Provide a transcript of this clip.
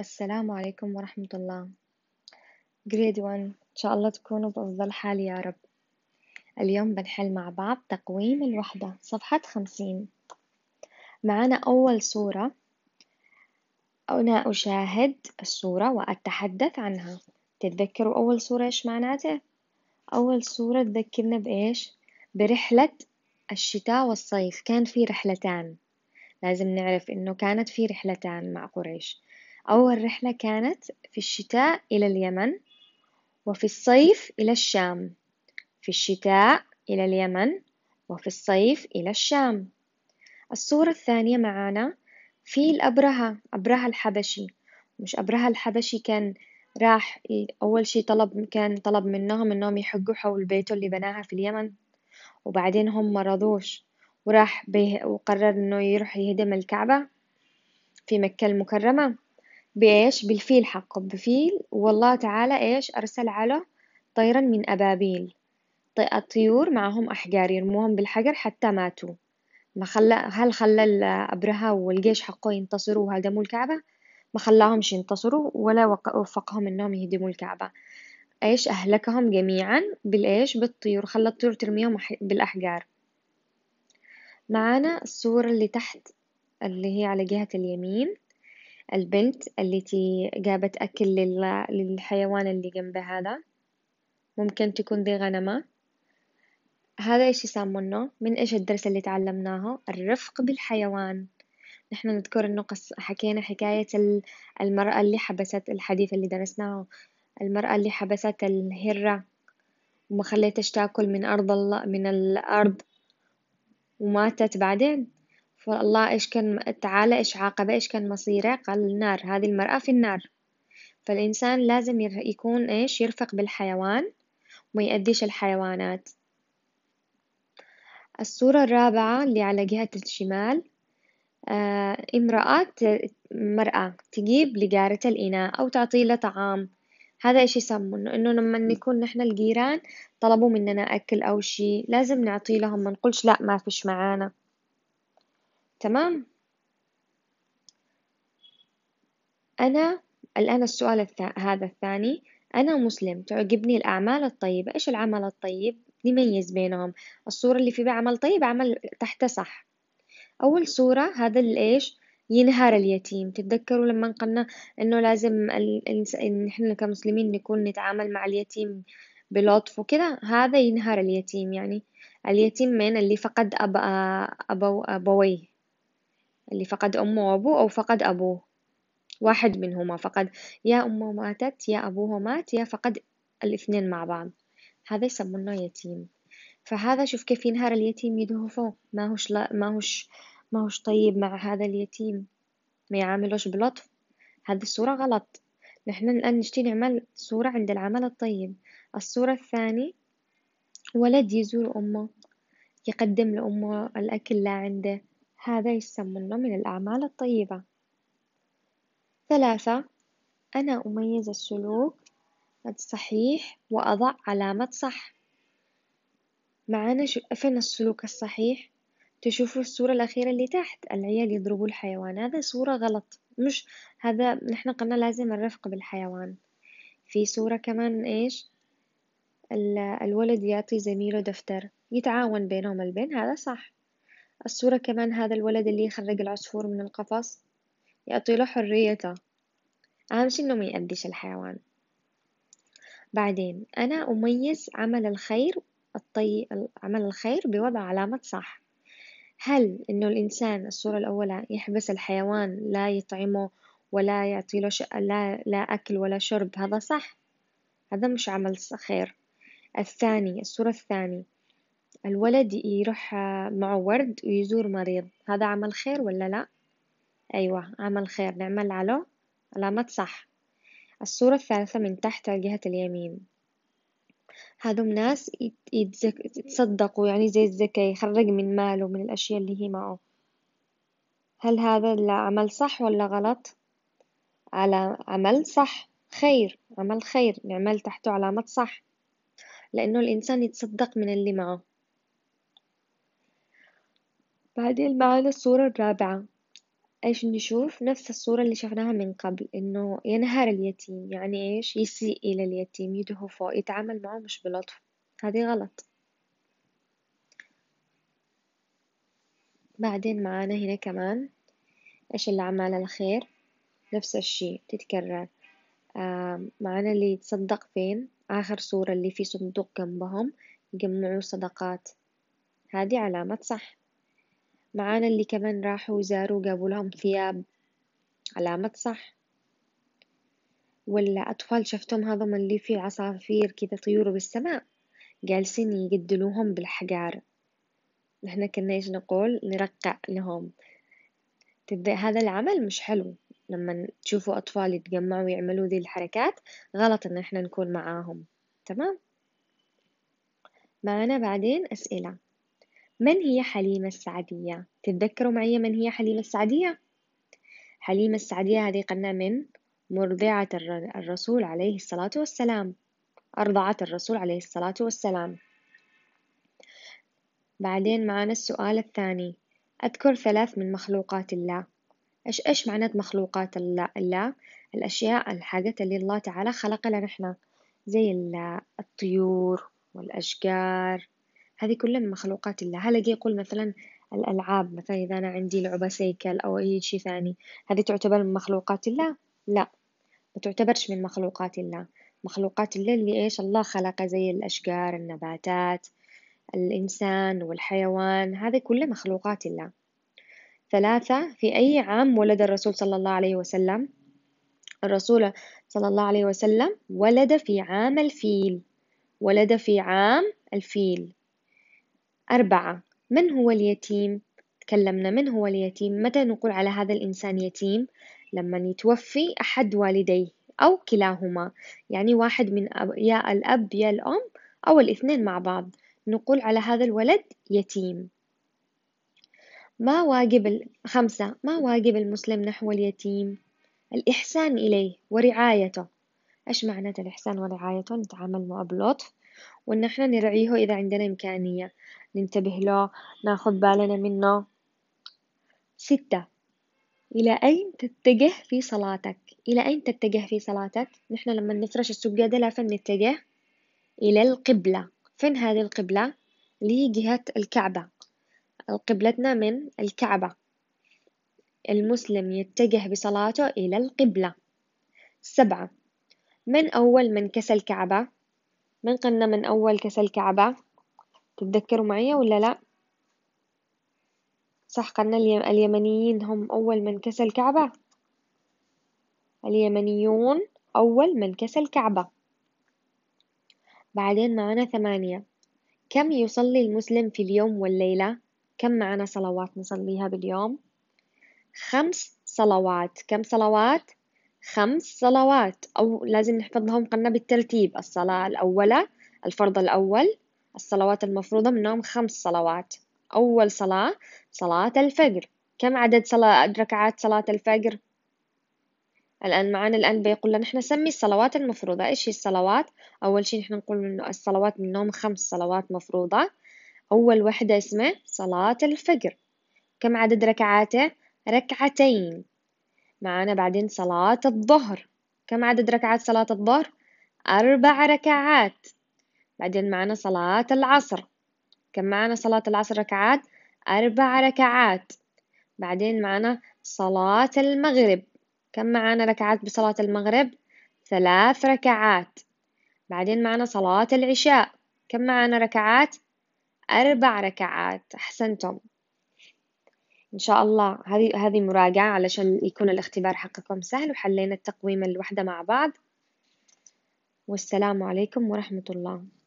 السلام عليكم ورحمة الله جريد 1 إن شاء الله تكونوا بأفضل حال يا رب اليوم بنحل مع بعض تقويم الوحدة صفحة 50 معنا أول صورة أنا أشاهد الصورة وأتحدث عنها تتذكروا أول صورة إيش معناته؟ أول صورة تذكرنا بإيش؟ برحلة الشتاء والصيف كان في رحلتان لازم نعرف إنه كانت في رحلتان مع قريش أول رحلة كانت في الشتاء إلى اليمن وفي الصيف إلى الشام في الشتاء إلى اليمن وفي الصيف إلى الشام الصورة الثانية معانا في الأبرهة أبرهة الحبشي مش أبرهة الحبشي كان راح أول شي طلب كان طلب منهم إنهم يحجوا حول بيته اللي بناها في اليمن وبعدين هم مرضوش وراح وقرر إنه يروح يهدم الكعبة في مكة المكرمة بإيش بالفيل حقه بفيل والله تعالى إيش أرسل على طيرا من أبابيل طي الطيور معهم أحجار يرموهم بالحجر حتى ماتوا ما خلى هل خلى أبرهة والجيش حقه ينتصروا وهدموا الكعبة ما خلاهمش ينتصروا ولا وفقهم إنهم يهدموا الكعبة إيش أهلكهم جميعا بالإيش بالطيور خلى الطيور ترميهم بالأحجار معانا الصورة اللي تحت اللي هي على جهة اليمين البنت التي جابت أكل للحيوان اللي جنبها هذا ممكن تكون ذي غنمة هذا إيش يسمونه من إيش الدرس اللي تعلمناه الرفق بالحيوان نحن نذكر إنه قص حكينا حكاية المرأة اللي حبست الحديث اللي درسناه المرأة اللي حبست الهرة وما خليتش تاكل من أرض الله من الأرض وماتت بعدين والله إيش كان تعالى إيش عاقبه إيش كان مصيره قال النار هذه المرأة في النار فالإنسان لازم يكون إيش يرفق بالحيوان وما يأذيش الحيوانات الصورة الرابعة اللي على جهة الشمال آه امرأة مرأة تجيب لجارتها الإناء أو تعطي له طعام هذا إيش يسمونه إنه لما نكون نحن الجيران طلبوا مننا أكل أو شي لازم نعطي لهم ما نقولش لا ما فيش معانا تمام أنا الآن السؤال الثا... هذا الثاني أنا مسلم تعجبني الأعمال الطيبة إيش العمل الطيب نميز بينهم الصورة اللي في عمل طيب عمل تحته صح أول صورة هذا اللي إيش ينهار اليتيم تتذكروا لما قلنا انه لازم نحن كمسلمين نكون نتعامل مع اليتيم بلطف وكذا هذا ينهار اليتيم يعني اليتيم من اللي فقد أب أبو أبويه اللي فقد أمه وأبوه أو فقد أبوه واحد منهما فقد يا أمه ماتت يا أبوه مات يا فقد الاثنين مع بعض هذا يسمونه يتيم فهذا شوف كيف ينهار اليتيم يده فوق ما هوش لا ما هوش ما هوش طيب مع هذا اليتيم ما يعاملوش بلطف هذه الصورة غلط نحن الآن نشتي نعمل صورة عند العمل الطيب الصورة الثانية ولد يزور أمه يقدم لأمه الأكل لا عنده هذا يسمونه من الأعمال الطيبة ثلاثة أنا أميز السلوك الصحيح وأضع علامة صح معانا فين السلوك الصحيح تشوفوا الصورة الأخيرة اللي تحت العيال يضربوا الحيوان هذا صورة غلط مش هذا نحن قلنا لازم الرفق بالحيوان في صورة كمان إيش الولد يعطي زميله دفتر يتعاون بينهم البين هذا صح الصورة كمان هذا الولد اللي يخرج العصفور من القفص يعطي له حريته أهم شي إنه ما يأذيش الحيوان بعدين أنا أميز عمل الخير الطي... عمل الخير بوضع علامة صح هل إنه الإنسان الصورة الأولى يحبس الحيوان لا يطعمه ولا له ش... لا... لا أكل ولا شرب هذا صح هذا مش عمل خير الثاني الصورة الثانية الولد يروح آه، معه ورد ويزور مريض هذا عمل خير ولا لا أيوة عمل خير نعمل على علامة صح الصورة الثالثة من تحت على جهة اليمين هادم ناس يتصدقوا يعني زي الزكاة يخرج من ماله من الأشياء اللي هي معه هل هذا العمل صح ولا غلط؟ على عمل صح خير عمل خير نعمل تحته علامة صح لأنه الإنسان يتصدق من اللي معه بعدين معانا الصورة الرابعة ايش نشوف نفس الصورة اللي شفناها من قبل انه ينهار اليتيم يعني ايش يسيء الى اليتيم يدهفه يتعامل معه مش بلطف هذه غلط بعدين معانا هنا كمان ايش اللي عمل الخير نفس الشي تتكرر آه، معانا اللي يتصدق فين آخر صورة اللي في صندوق جنبهم يجمعوا صدقات هذه علامة صح معانا اللي كمان راحوا وزاروا جابوا لهم ثياب علامة صح ولا أطفال شفتهم هذم اللي في عصافير كذا طيور بالسماء جالسين يقدلوهم بالحجار نحنا كنا إيش نقول نرقع لهم تبدأ هذا العمل مش حلو لما تشوفوا أطفال يتجمعوا ويعملوا ذي الحركات غلط إن إحنا نكون معاهم تمام معنا بعدين أسئلة من هي حليمة السعدية؟ تتذكروا معي من هي حليمة السعدية؟ حليمة السعدية هذه قلنا من مرضعة الرسول عليه الصلاة والسلام أرضعت الرسول عليه الصلاة والسلام بعدين معنا السؤال الثاني أذكر ثلاث من مخلوقات الله إيش إيش معنات مخلوقات الله, الأشياء الحاجات اللي الله تعالى خلق لنا إحنا زي الطيور والأشجار هذه كلها من مخلوقات الله هل أجي أقول مثلا الألعاب مثلا إذا أنا عندي لعبة سيكل أو أي شيء ثاني هذه تعتبر من مخلوقات الله لا ما تعتبرش من مخلوقات الله مخلوقات الله اللي إيش الله خلقه زي الأشجار النباتات الإنسان والحيوان هذه كلها مخلوقات الله ثلاثة في أي عام ولد الرسول صلى الله عليه وسلم الرسول صلى الله عليه وسلم ولد في عام الفيل ولد في عام الفيل أربعة من هو اليتيم؟ تكلمنا من هو اليتيم متى نقول على هذا الإنسان يتيم؟ لما يتوفي أحد والديه أو كلاهما يعني واحد من أب... يا الأب يا الأم أو الاثنين مع بعض نقول على هذا الولد يتيم ما واجب ال... خمسة ما واجب المسلم نحو اليتيم؟ الإحسان إليه ورعايته إيش معنى الإحسان ورعايته؟ نتعامل معه بلطف وإن احنا نرعيه إذا عندنا إمكانية ننتبه له ناخد بالنا منه ستة إلى أين تتجه في صلاتك إلى أين تتجه في صلاتك نحن لما نفرش السجادة لازم نتجه إلى القبلة فين هذه القبلة اللي هي جهة الكعبة قبلتنا من الكعبة المسلم يتجه بصلاته إلى القبلة سبعة من أول من كسى الكعبة من قلنا من أول كسل كعبة تتذكروا معي ولا لأ؟ صح قلنا اليمنيين هم أول من كسى الكعبة اليمنيون أول من كسى الكعبة بعدين معنا ثمانية كم يصلي المسلم في اليوم والليلة؟ كم معنا صلوات نصليها باليوم؟ خمس صلوات كم صلوات؟ خمس صلوات أو لازم نحفظهم قلنا بالترتيب الصلاة الأولى الفرض الأول الصلوات المفروضة منهم خمس صلوات أول صلاة صلاة الفجر كم عدد صلاة ركعات صلاة الفجر؟ الآن معانا الآن بيقول لنا إحنا سمي الصلوات المفروضة إيش هي الصلوات؟ أول شيء نحن نقول إنه الصلوات منهم خمس صلوات مفروضة أول وحدة اسمها صلاة الفجر كم عدد ركعاته؟ ركعتين معانا بعدين صلاة الظهر كم عدد ركعات صلاة الظهر؟ أربع ركعات بعدين معانا صلاة العصر كم معانا صلاة العصر ركعات؟ أربع ركعات بعدين معانا صلاة المغرب كم معانا ركعات بصلاة المغرب؟ ثلاث ركعات بعدين معنا صلاة العشاء كم معنا ركعات؟ أربع ركعات أحسنتم إن شاء الله هذه هذه مراجعة علشان يكون الاختبار حقكم سهل وحلينا التقويم الوحدة مع بعض والسلام عليكم ورحمة الله